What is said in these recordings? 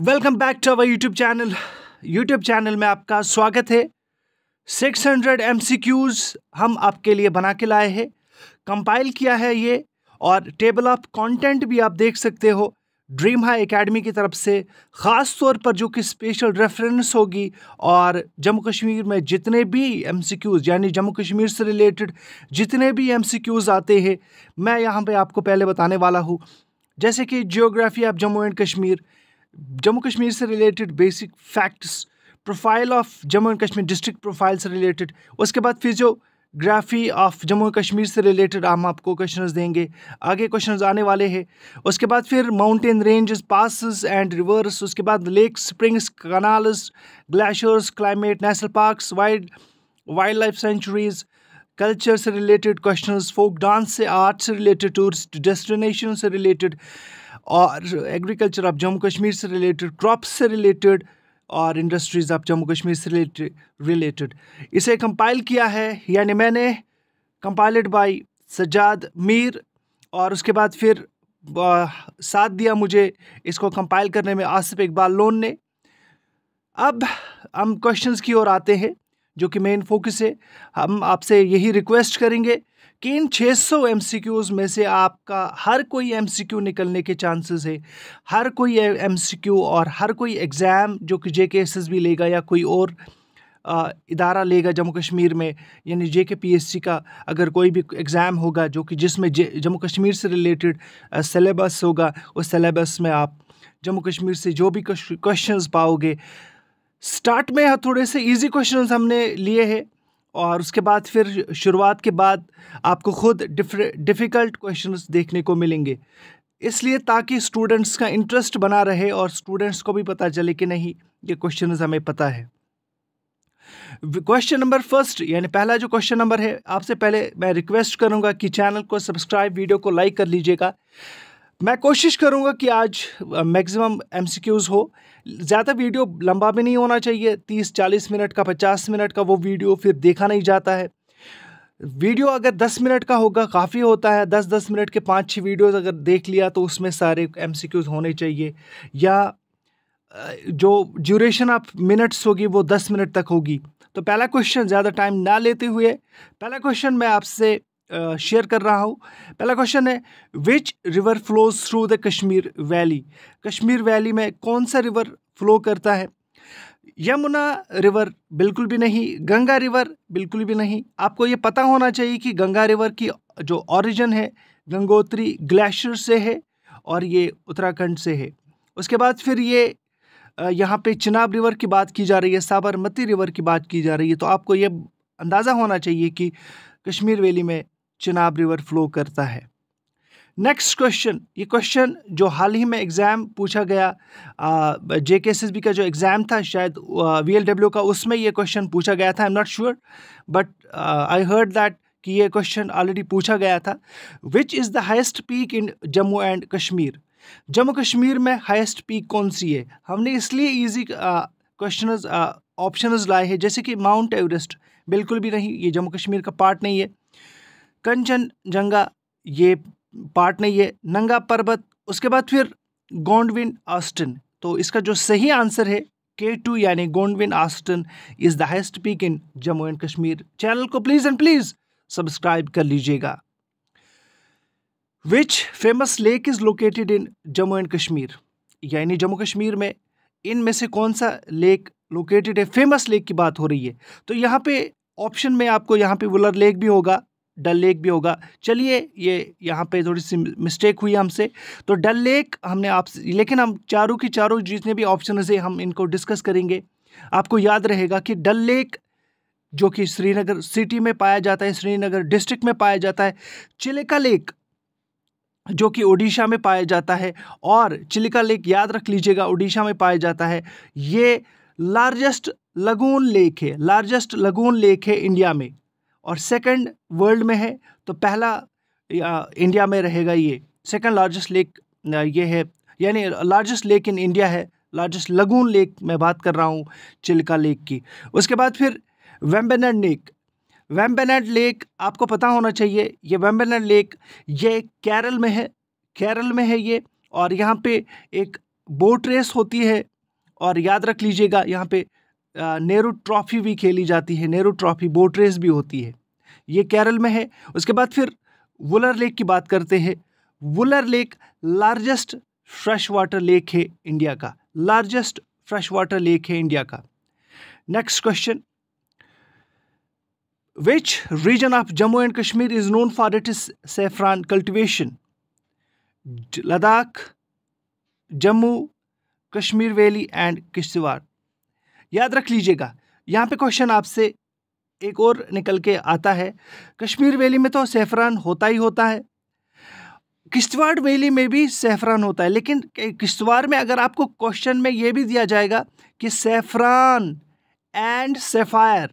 welcome back to our YouTube channel YouTube channel में आपका स्वागत है 600 हंड्रेड हम आपके लिए बना के लाए हैं कंपाइल किया है ये और टेबल ऑफ कंटेंट भी आप देख सकते हो ड्रीम हाई एकेडमी की तरफ से ख़ास तौर पर जो कि स्पेशल रेफरेंस होगी और जम्मू कश्मीर में जितने भी एम यानी जम्मू कश्मीर से रिलेटेड जितने भी एम आते हैं मैं यहाँ पे आपको पहले बताने वाला हूँ जैसे कि geography of Jammu and Kashmir Jammu Kashmir से related basic facts profile of Jammu and Kashmir district profile से रिलेटेड उसके बाद physiography of Jammu and Kashmir से रिलेटेड हम आपको क्वेश्चन देंगे आगे क्वेश्चन आने वाले हैं उसके बाद फिर mountain ranges passes and rivers उसके बाद lake springs canal glaciers climate national parks wild wild life sanctuaries culture से रिलेटेड क्वेश्चन फोक डांस से आर्ट से रिलेटेड टूरिस्ट डेस्टिनेशन से रिलेटेड और एग्रीकल्चर आप जम्मू कश्मीर से रिलेटेड क्रॉप से रिलेटेड और इंडस्ट्रीज़ आप जम्मू कश्मीर से रिलेटेड रिलेटेड इसे कंपाइल किया है यानी मैंने कंपाइल्ड बाय सज्जाद मीर और उसके बाद फिर साथ दिया मुझे इसको कंपाइल करने में आसिफ इकबाल लोन ने अब हम क्वेश्चंस की ओर आते हैं जो कि मेन फोकस है हम आपसे यही रिक्वेस्ट करेंगे कि इन 600 एमसीक्यूज में से आपका हर कोई एमसीक्यू निकलने के चांसेस है हर कोई एमसीक्यू और हर कोई एग्ज़ाम जो कि जे के एस एस बी लेगा या कोई और इदारा लेगा जम्मू कश्मीर में यानी जे के पी एस सी का अगर कोई भी एग्ज़ाम होगा जो कि जिसमें जम्मू कश्मीर से रिलेटेड सिलेबस होगा उस सिलेबस में आप जम्मू कश्मीर से जो भी क्वेश्चंस पाओगे स्टार्ट में हाँ, थोड़े से इजी क्वेश्चंस हमने लिए हैं और उसके बाद फिर शुरुआत के बाद आपको खुद डिफ़िकल्ट क्वेश्चन देखने को मिलेंगे इसलिए ताकि स्टूडेंट्स का इंटरेस्ट बना रहे और स्टूडेंट्स को भी पता चले कि नहीं ये क्वेश्चन हमें पता है क्वेश्चन नंबर फर्स्ट यानी पहला जो क्वेश्चन नंबर है आपसे पहले मैं रिक्वेस्ट करूंगा कि चैनल को सब्सक्राइब वीडियो को लाइक कर लीजिएगा मैं कोशिश करूँगा कि आज मैक्सिमम एमसीक्यूज़ हो ज़्यादा वीडियो लंबा भी नहीं होना चाहिए तीस चालीस मिनट का पचास मिनट का वो वीडियो फिर देखा नहीं जाता है वीडियो अगर 10 मिनट का होगा काफ़ी होता है 10-10 मिनट के पाँच छः वीडियोज़ अगर देख लिया तो उसमें सारे एम होने चाहिए या जो ड्यूरेशन ऑफ मिनट्स होगी वो दस मिनट तक होगी तो पहला क्वेश्चन ज़्यादा टाइम ना लेते हुए पहला क्वेश्चन मैं आपसे शेयर कर रहा हूँ पहला क्वेश्चन है which river flows through the Kashmir valley Kashmir valley में कौन सा रिवर फ्लो करता है यमुना रिवर बिल्कुल भी नहीं गंगा रिवर बिल्कुल भी नहीं आपको ये पता होना चाहिए कि गंगा रिवर की जो ऑरिजन है गंगोत्री ग्लेशियर से है और ये उत्तराखंड से है उसके बाद फिर ये यहाँ पे चिनाब रिवर की बात की जा रही है साबरमती रिवर की बात की जा रही है तो आपको ये अंदाज़ा होना चाहिए कि कश्मीर वैली में चिनाब रिवर फ्लो करता है नेक्स्ट क्वेश्चन ये क्वेश्चन जो हाल ही में एग्ज़ाम पूछा गया जे के एस एस बी का जो एग्ज़ाम था शायद वी एल डब्ल्यू का उसमें ये क्वेश्चन पूछा गया था I am not sure but I heard that कि ये क्वेश्चन ऑलरेडी पूछा गया था which is the highest peak in Jammu and Kashmir Jammu Kashmir में हाइस्ट पीक कौन सी है हमने इसलिए ईजी क्वेश्चन ऑप्शन लाए हैं जैसे कि माउंट एवरेस्ट बिल्कुल भी नहीं ये जम्मू कश्मीर का पार्ट नहीं है कंचनजंगा ये पार्ट नहीं है नंगा पर्वत उसके बाद फिर गोंडविन ऑस्टन तो इसका जो सही आंसर है के टू यानी Godwin Austen is the highest peak in Jammu and Kashmir channel को प्लीज़ एंड प्लीज़ सब्सक्राइब कर लीजिएगा which famous lake is located in Jammu and Kashmir यानी जम्मू कश्मीर में इन में से कौन सा लेक लोकेटेड है फेमस लेक की बात हो रही है तो यहाँ पे ऑप्शन में आपको यहाँ पे वुलर लेक भी होगा डल लेक भी होगा चलिए ये यहाँ पे थोड़ी सी मिस्टेक हुई हमसे तो डल लेक हमने आप लेकिन हम चारों की चारों जितने भी ऑप्शन से हम इनको डिस्कस करेंगे आपको याद रहेगा कि डल लेक जो कि श्रीनगर सिटी में पाया जाता है श्रीनगर डिस्ट्रिक्ट में पाया जाता है चिलिका लेक जो कि ओडिशा में पाया जाता है और चिलिका लेक याद रख लीजिएगा ओडिशा में पाया जाता है ये लार्जेस्ट लगून लेक है लार्जेस्ट लगून लेक है इंडिया में और सेकंड वर्ल्ड में है तो पहला इंडिया में रहेगा ये सेकंड लार्जेस्ट लेक ये है यानी लार्जेस्ट लेक इन इंडिया है लार्जेस्ट लगून लेक मैं बात कर रहा हूँ चिल्का लेक की उसके बाद फिर वेम्बेनड लेक वेम्बेनड लेक आपको पता होना चाहिए ये वेम्बेनड लेक ये केरल में है केरल में है ये और यहाँ पे एक बोट रेस होती है और याद रख लीजिएगा यहाँ पे नेहरू ट्रॉफी भी खेली जाती है नेहरू ट्रॉफी बोट रेस भी होती है ये केरल में है उसके बाद फिर वुलर लेक की बात करते हैं Wular lake largest fresh water lake है इंडिया का लार्जेस्ट फ्रेश वाटर लेक है इंडिया का next question which region of Jammu and Kashmir is known for it is saffron cultivation Ladakh Jammu Kashmir valley and Kishtwar याद रख लीजिएगा यहाँ पे क्वेश्चन आपसे एक और निकल के आता है कश्मीर वैली में तो सेफरान होता ही होता है किश्तवाड़ वैली में भी सेफरान होता है लेकिन किश्तवाड़ में अगर आपको क्वेश्चन में ये भी दिया जाएगा कि saffron and sapphire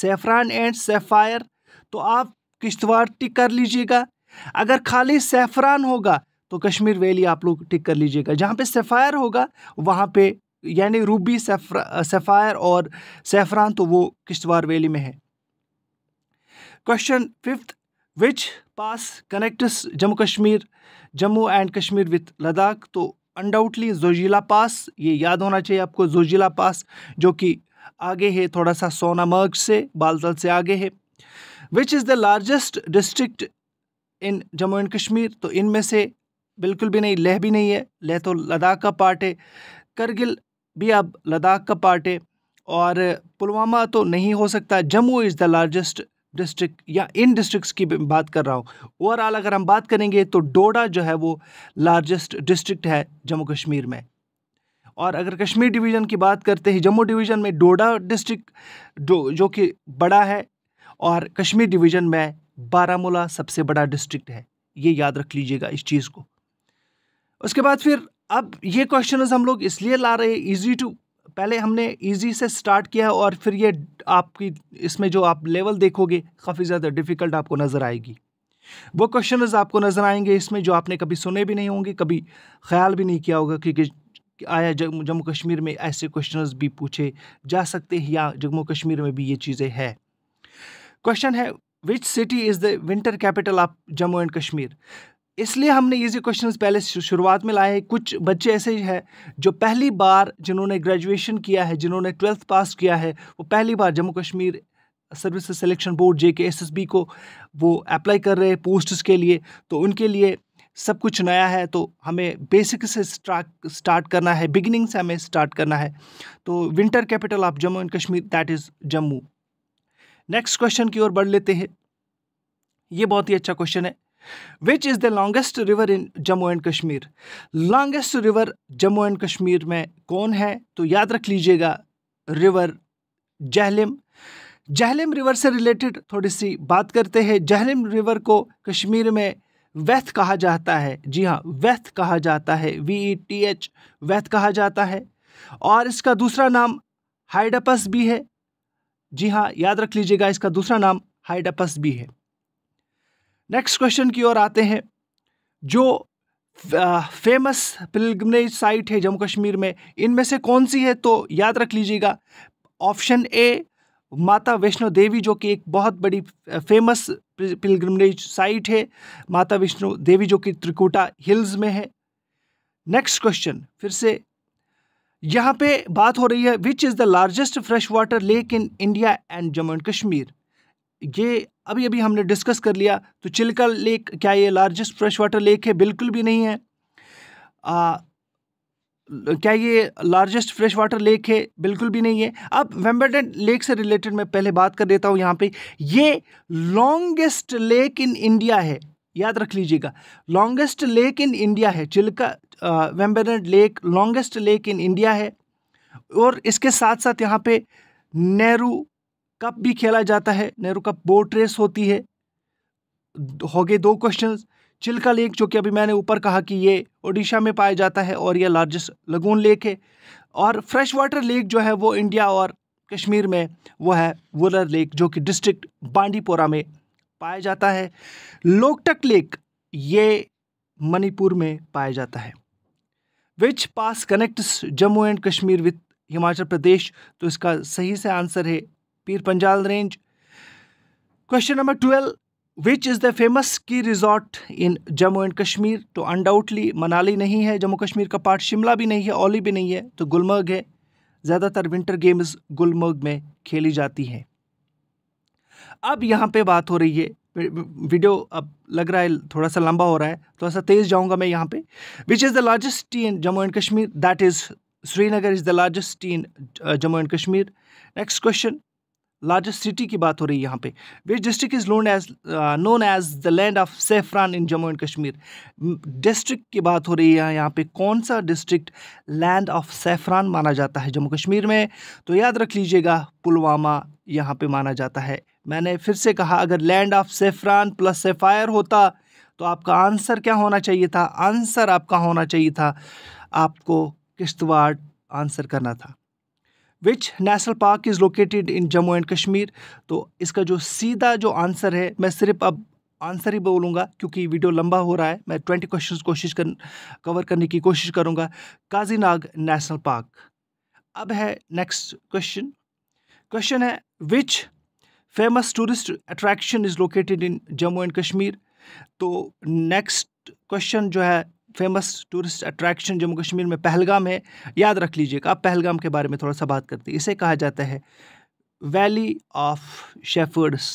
saffron and sapphire तो आप किश्तवाड़ टिक कर लीजिएगा अगर खाली सेफरान होगा तो कश्मीर वैली आप लोग टिक कर लीजिएगा जहाँ पे सेफायर होगा वहाँ पे यानी रूबी सेफायर और सेफरान तो वो किश्तवाड़ वैली में है question fifth which pass connects Jammu Kashmir Jammu and Kashmir with Ladakh तो अनडाउटली जोजिला पास ये याद होना चाहिए आपको जोजिला पास जो कि आगे है थोड़ा सा सोनामर्ग से बालतल से आगे है which is the largest district in Jammu and Kashmir तो इनमें से बिल्कुल भी नहीं लह भी नहीं है लह तो लद्दाख का पार्ट है करगिल भी अब लद्दाख का पार्ट है और पुलवामा तो नहीं हो सकता Jammu is the largest district या इन डिस्ट्रिक्ट्स की बात कर रहा हूँ ओवरऑल अगर हम बात करेंगे तो डोडा जो है वो लार्जेस्ट डिस्ट्रिक्ट है जम्मू कश्मीर में और अगर कश्मीर डिवीज़न की बात करते हैं जम्मू डिवीज़न में डोडा डिस्ट्रिक्ट जो जो कि बड़ा है और कश्मीर डिवीज़न में बारामूला सबसे बड़ा डिस्ट्रिक्ट है ये याद रख लीजिएगा इस चीज़ को उसके बाद फिर अब ये क्वेश्चन हम लोग इसलिए ला रहे हैं ईजी टू पहले हमने ईजी से स्टार्ट किया और फिर ये आपकी इसमें जो आप लेवल देखोगे काफ़ी ज़्यादा डिफ़िकल्ट आपको नज़र आएगी वो क्वेश्चन आपको नज़र आएंगे इसमें जो आपने कभी सुने भी नहीं होंगे कभी ख्याल भी नहीं किया होगा क्योंकि आया जम्मू कश्मीर में ऐसे क्वेश्चन भी पूछे जा सकते हैं या जम्मू कश्मीर में भी ये चीज़ें हैं क्वेश्चन है which city is the winter capital of Jammu and Kashmir इसलिए हमने इजी क्वेश्चंस पहले शुरुआत में लाए हैं कुछ बच्चे ऐसे हैं जो पहली बार जिन्होंने ग्रेजुएशन किया है जिन्होंने ट्वेल्थ पास किया है वो पहली बार Jammu Kashmir service selection board J K S S B को वो अप्लाई कर रहे हैं पोस्ट्स के लिए तो उनके लिए सब कुछ नया है तो हमें बेसिक से स्टार्ट करना है बिगिनिंग से हमें स्टार्ट करना है तो winter capital of Jammu and Kashmir that is Jammu next question की ओर बढ़ लेते हैं ये बहुत ही अच्छा क्वेश्चन है which is the longest river in Jammu and Kashmir longest river Jammu and Kashmir में कौन है तो याद रख लीजिएगा रिवर जहलिम जहलिम रिवर से रिलेटेड थोड़ी सी बात करते हैं जहलिम रिवर को कश्मीर में वैथ कहा जाता है जी हाँ वैथ कहा जाता है V E T H Vyeth कहा जाता है और इसका दूसरा नाम हाइडपस भी है जी हाँ याद रख लीजिएगा इसका दूसरा नाम हाइडपस भी है नेक्स्ट क्वेश्चन की ओर आते हैं जो फेमस पिलग्रनेज साइट है जम्मू कश्मीर में इनमें से कौन सी है तो याद रख लीजिएगा ऑप्शन ए माता वैष्णो देवी जो कि एक बहुत बड़ी फेमस पिलग्रमनेज साइट है माता वैष्णो देवी जो कि त्रिकुटा हिल्स में है नेक्स्ट क्वेश्चन फिर से यहाँ पे बात हो रही है which is the largest fresh water lake in India and Jammu and Kashmir ये अभी अभी हमने डिस्कस कर लिया तो चिल्का लेक क्या ये लार्जेस्ट फ्रेश वाटर लेक है बिल्कुल भी नहीं है आ, क्या ये लार्जेस्ट फ्रेश वाटर लेक है बिल्कुल भी नहीं है अब वेम्बरडन लेक से रिलेटेड मैं पहले बात कर देता हूँ यहाँ पे ये लॉन्गेस्ट लेक इन इंडिया है याद रख लीजिएगा लॉन्गेस्ट लेक इन इंडिया है Chilka Vembanad lake longest lake in India है और इसके साथ साथ यहाँ पे नेहरू कप भी खेला जाता है नेहरू कप बोट रेस होती है हो गए दो क्वेश्चन चिल्का लेक जो कि अभी मैंने ऊपर कहा कि ये ओडिशा में पाया जाता है और यह लार्जेस्ट लगून लेक है और फ्रेश वाटर लेक जो है वो इंडिया और कश्मीर में वो है वुलर लेक जो कि डिस्ट्रिक्ट बांडीपोरा में पाया जाता है लोकटक लेक ये मणिपुर में पाया जाता है which pass connects Jammu and Kashmir with Himachal Pradesh तो इसका सही से आंसर है Pir Panjal range question number twelve which is the famous ski resort in Jammu and Kashmir तो अनडाउटली मनाली नहीं है जम्मू कश्मीर का पार्ट शिमला भी नहीं है ओली भी नहीं है तो गुलमर्ग है ज़्यादातर विंटर गेम्स गुलमर्ग में खेली जाती हैं अब यहाँ पे बात हो रही है वीडियो अब लग रहा है थोड़ा सा लंबा हो रहा है थोड़ा सा तेज़ जाऊँगा मैं यहाँ पे which is the largest city in Jammu and Kashmir that is Srinagar is the largest city in Jammu and Kashmir next question largest city की बात हो रही है यहाँ पे which district is known as known as the land of saffron in Jammu and Kashmir district की बात हो रही है यहाँ पे कौन सा डिस्ट्रिक्ट लैंड ऑफ सेफरान माना जाता है जम्मू कश्मीर में तो याद रख लीजिएगा पुलवामा यहाँ पे माना जाता है मैंने फिर से कहा अगर land of saffron plus sapphire होता तो आपका आंसर क्या होना चाहिए था आंसर आपका होना चाहिए था आपको किश्तवाड़ आंसर करना था which national park is located in Jammu and Kashmir तो इसका जो सीधा जो आंसर है मैं सिर्फ अब आंसर ही बोलूँगा क्योंकि वीडियो लंबा हो रहा है मैं ट्वेंटी क्वेश्चन कोशिश कर कवर करने की कोशिश करूँगा काजीनाग नेशनल पार्क अब है नेक्स्ट क्वेश्चन क्वेश्चन है which famous tourist attraction is located in Jammu and Kashmir तो नेक्स्ट क्वेश्चन जो है famous tourist attraction Jammu Kashmir में पहलगाम है याद रख लीजिएगा आप पहलगाम के बारे में थोड़ा सा बात करते हैं इसे कहा जाता है valley of shepherds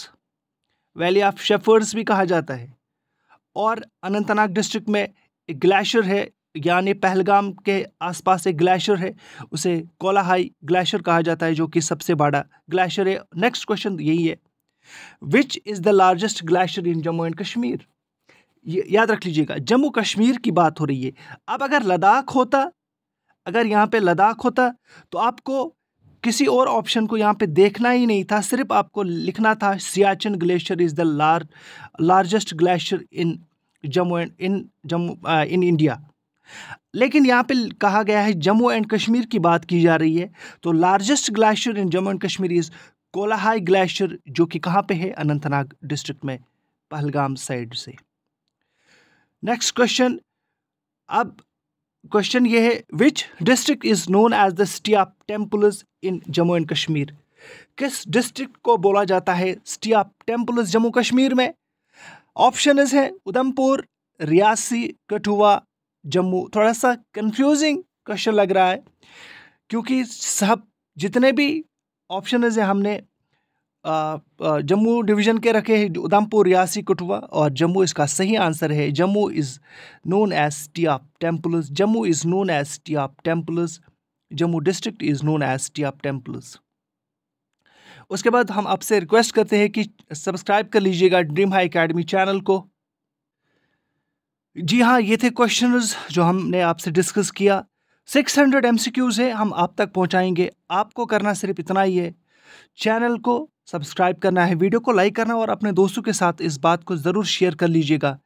valley of shepherds भी कहा जाता है और अनंतनाग डिस्ट्रिक्ट में एक ग्लेशियर है यानी पहलगाम के आसपास एक ग्लेशियर है उसे कोलाहाई ग्लेशियर कहा जाता है जो कि सबसे बड़ा ग्लेशियर है नेक्स्ट क्वेश्चन यही है which is the largest glacier in Jammu and Kashmir याद रख लीजिएगा जम्मू कश्मीर की बात हो रही है अब अगर लद्दाख होता अगर यहाँ पे लद्दाख होता तो आपको किसी और ऑप्शन को यहाँ पे देखना ही नहीं था सिर्फ आपको लिखना था सियाचिन ग्लेशियर इज़ द लार largest glacier in Jammu and in Jammu in India लेकिन यहाँ पे कहा गया है जम्मू एंड कश्मीर की बात की जा रही है तो largest glacier in Jammu and Kashmir is Kolahoi glacier जो कि कहाँ पे है अनंतनाग डिस्ट्रिक्ट में पहलगाम साइड से नेक्स्ट क्वेश्चन अब क्वेश्चन ये है which district is known as the city of temples in Jammu and Kashmir किस डिस्ट्रिक्ट को बोला जाता है city of temples Jammu Kashmir में ऑप्शन हैं उधमपुर रियासी कठुआ जम्मू थोड़ा सा कंफ्यूजिंग क्वेश्चन लग रहा है क्योंकि सब जितने भी ऑप्शन हैं हमने जम्मू डिवीज़न के रखे हैं उधमपुर रियासी कठुआ और जम्मू इसका सही आंसर है Jammu is known as the of temples Jammu is known as the of temples Jammu district is known as the of temples उसके बाद हम आपसे रिक्वेस्ट करते हैं कि सब्सक्राइब कर लीजिएगा ड्रीम हाई अकेडमी चैनल को जी हाँ ये थे क्वेश्चंस जो हमने आपसे डिस्कस किया 600 एमसीक्यूज़ है हम आप तक पहुंचाएंगे आपको करना सिर्फ इतना ही है चैनल को सब्सक्राइब करना है वीडियो को लाइक करना और अपने दोस्तों के साथ इस बात को ज़रूर शेयर कर लीजिएगा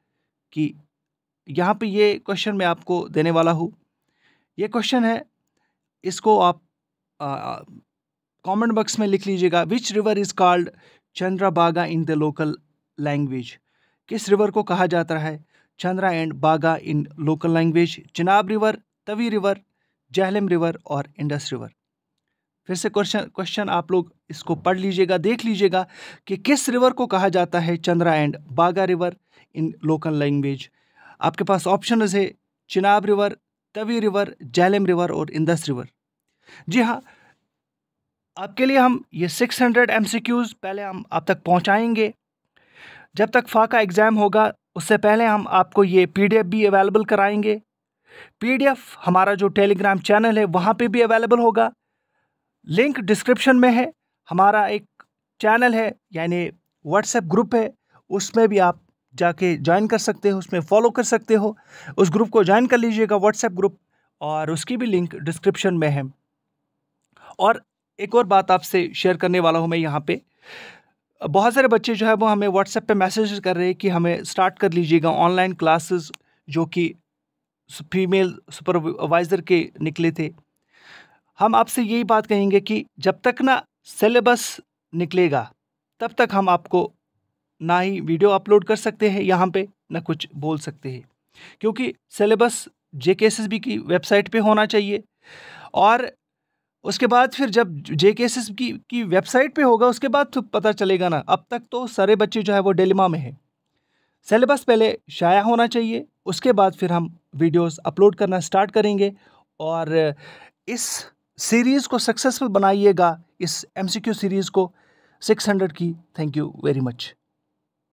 कि यहाँ पे ये क्वेश्चन मैं आपको देने वाला हूँ ये क्वेश्चन है इसको आप कमेंट बॉक्स में लिख लीजिएगा which river is called Baga in the local language किस रिवर को कहा जाता है Chandra and Baga in local language Chenab river Tawi river Jhelum river और इंडस रिवर फिर से क्वेश्चन क्वेश्चन आप लोग इसको पढ़ लीजिएगा देख लीजिएगा कि किस रिवर को कहा जाता है Chandra and Baga river in local language आपके पास ऑप्शन है Chenab river Tawi river Jhelum river और इंदस रिवर जी हाँ आपके लिए हम ये 600 हंड्रेड पहले हम आप तक पहुँचाएँगे जब तक फाका एग्ज़ाम होगा उससे पहले हम आपको ये पीडीएफ भी अवेलेबल कराएंगे पीडीएफ हमारा जो टेलीग्राम चैनल है वहाँ पे भी अवेलेबल होगा लिंक डिस्क्रिप्शन में है हमारा एक चैनल है यानी व्हाट्सएप ग्रुप है उसमें भी आप जाके ज्वाइन कर सकते हो उसमें फॉलो कर सकते हो उस ग्रुप को ज्वाइन कर लीजिएगा व्हाट्सएप ग्रुप और उसकी भी लिंक डिस्क्रिप्शन में है और एक और बात आपसे शेयर करने वाला हूँ मैं यहाँ पे बहुत सारे बच्चे जो है वो हमें व्हाट्सएप पे मैसेज कर रहे हैं कि हमें स्टार्ट कर लीजिएगा ऑनलाइन क्लासेस जो कि फीमेल सुपरवाइज़र के निकले थे हम आपसे यही बात कहेंगे कि जब तक ना सिलेबस निकलेगा तब तक हम आपको ना ही वीडियो अपलोड कर सकते हैं यहाँ पे ना कुछ बोल सकते हैं क्योंकि syllabus J K S S B की वेबसाइट पे होना चाहिए और उसके बाद फिर जब जे के एस एस की की वेबसाइट पे होगा उसके बाद तो पता चलेगा ना अब तक तो सारे बच्चे जो है वो डेलिमा में हैं सिलेबस पहले शाया होना चाहिए उसके बाद फिर हम वीडियोस अपलोड करना स्टार्ट करेंगे और इस सीरीज़ को सक्सेसफुल बनाइएगा इस एमसीक्यू सीरीज़ को 600 की थैंक यू वेरी मच